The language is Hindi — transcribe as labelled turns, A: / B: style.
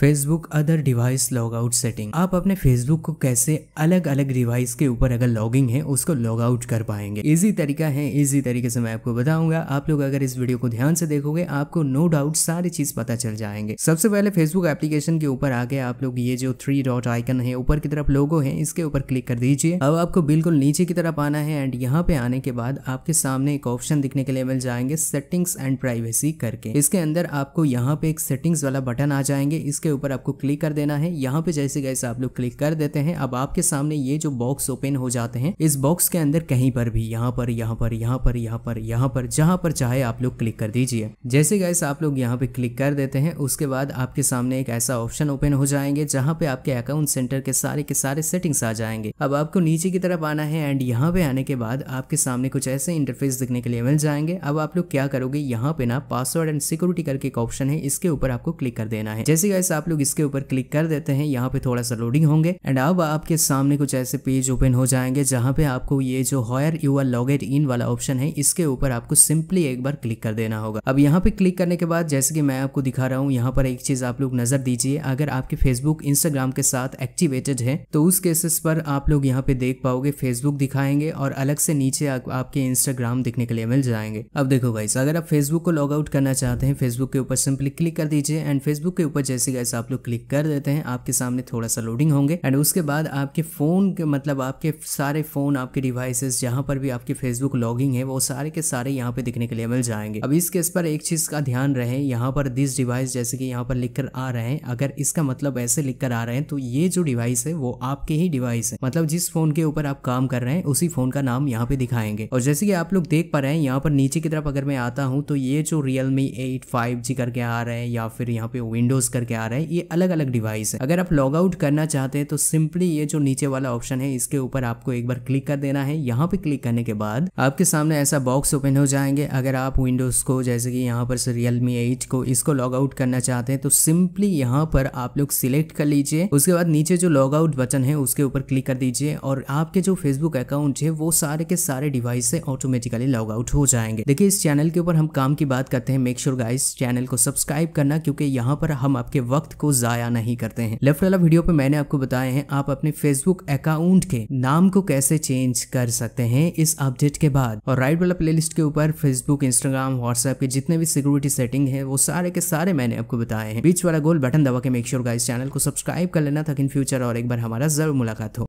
A: Facebook other device log out setting आप अपने फेसबुक को कैसे अलग अलग डिवाइस के ऊपर अगर लॉगिंग है उसको लॉग आउट कर पाएंगे इजी तरीका है इजी तरीके से मैं आपको बताऊंगा आप लोग अगर इस वीडियो को ध्यान से देखोगे आपको नो डाउट सारी चीज पता चल जाएंगे सबसे पहले फेसबुक एप्लीकेशन के ऊपर आके आप लोग ये जो थ्री डॉट आइकन है ऊपर की तरफ लोगो है इसके ऊपर क्लिक कर दीजिए अब आपको बिल्कुल नीचे की तरफ आना है एंड यहाँ पे आने के बाद आपके सामने एक ऑप्शन दिखने के लिए मिल जाएंगे सेटिंग्स एंड प्राइवेसी करके इसके अंदर आपको यहाँ पे एक सेटिंग्स वाला बटन आ जाएंगे इसके इसके ऊपर आपको क्लिक कर देना है यहाँ पे जैसे जैसे आप लोग क्लिक कर देते हैं अब आपके सामने ये जो बॉक्स ओपन हो जाते हैं इस बॉक्स के अंदर कहीं पर भी यहाँ पर यहाँ पर यहाँ पर यहाँ पर यहाँ पर जहाँ पर चाहे आप लोग क्लिक कर दीजिए जैसे गैस आप लोग यहाँ पे क्लिक कर देते हैं उसके बाद आपके सामने एक ऐसा ऑप्शन ओपन हो जाएंगे जहाँ पे आपके अकाउंट सेंटर के सारे के सारे सेटिंग्स आ जाएंगे अब आपको नीचे की तरफ आना है एंड यहाँ पे आने के बाद आपके सामने कुछ ऐसे इंटरफेस दिखने के लिए मिल जाएंगे अब आप लोग क्या करोगे यहाँ पे ना पासवर्ड एंड सिक्योरिटी करके एक ऑप्शन है इसके ऊपर आपको क्लिक कर देना है जैसे गैस आप लोग इसके ऊपर क्लिक कर देते हैं यहाँ पे थोड़ा सा लोडिंग होंगे एंड अब आपके सामने कुछ ऐसे पेज ओपन हो जाएंगे जहाँ पे आपको ये जो where you are log in वाला ऑप्शन है इसके ऊपर आपको सिंपली एक बार क्लिक कर देना होगा अब यहाँ पे क्लिक करने के बाद जैसे कि मैं आपको दिखा रहा हूँ यहाँ पर एक चीज आप लोग नजर दीजिए अगर आपके फेसबुक इंस्टाग्राम के साथ एक्टिवेटेड है तो उस केसेस पर आप लोग यहाँ पे देख पाओगे फेसबुक दिखाएंगे और अलग से नीचे आपके इंस्टाग्राम दिखने के लिए मिल जाएंगे अब देखो भाई अगर आप फेसबुक को लॉग आउट करना चाहते हैं फेसबुक के ऊपर सिंपली क्लिक कर दीजिए एंड फेसबुक के ऊपर जैसे गैस आप लोग क्लिक कर देते हैं आपके सामने थोड़ा सा लोडिंग होंगे एंड उसके बाद आपके फ़ोन के मतलब आपके सारे फ़ोन आपके डिवाइसेस जहां पर भी आपके फेसबुक लॉगिंग है वो सारे के सारे यहाँ पे दिखने के लिए मिल जाएंगे अब इस केस पर एक चीज़ का ध्यान रहे यहाँ पर दिस डिवाइस जैसे कि यहाँ पर लिख कर आ रहे हैं अगर इसका मतलब ऐसे लिख कर आ रहे हैं तो ये जो डिवाइस है वो आपके ही डिवाइस है मतलब जिस फ़ोन के ऊपर आप काम कर रहे हैं उसी फ़ोन का नाम यहाँ पे दिखाएंगे और जैसे कि आप लोग देख पा रहे हैं यहाँ पर नीचे की तरफ अगर मैं आता हूँ तो ये जो रियलमी एट फाइव जी करके आ रहे हैं या फिर यहाँ पे विंडोज़ करके आ रहा है ये अलग अलग डिवाइस है अगर आप लॉग आउट करना चाहते हैं तो सिंपली ये जो नीचे वाला ऑप्शन है इसके ऊपर आपको एक बार क्लिक कर देना है यहाँ पे क्लिक करने के बाद आपके सामने ऐसा बॉक्स ओपन हो जाएंगे अगर आप विंडोज को जैसे कि यहाँ पर से रियलमी एट को इसको लॉग आउट करना चाहते हैं तो सिंपली यहाँ पर आप लोग सिलेक्ट कर लीजिए उसके बाद नीचे जो लॉग आउट बटन है उसके ऊपर क्लिक कर दीजिए और आपके जो फेसबुक अकाउंट है वो सारे के सारे डिवाइस से ऑटोमेटिकली लॉग आउट हो जाएंगे देखिए इस चैनल के ऊपर हम काम की बात करते हैं मेक श्योर गाइस चैनल को सब्सक्राइब करना क्योंकि यहाँ पर हम आपके वक्त वक्त को ज़ाया नहीं करते हैं लेफ्ट वाला वीडियो पे मैंने आपको बताया है आप अपने फेसबुक अकाउंट के नाम को कैसे चेंज कर सकते हैं इस अपडेट के बाद और राइट वाला प्लेलिस्ट के ऊपर फेसबुक इंस्टाग्राम व्हाट्सएप के जितने भी सिक्योरिटी सेटिंग है वो सारे के सारे मैंने आपको बताए हैं बीच वाला गोल बटन दबा के मेक श्योर का इस चैनल को सब्सक्राइब कर लेना था इन फ्यूचर और एक बार हमारा जरूर मुलाकात हो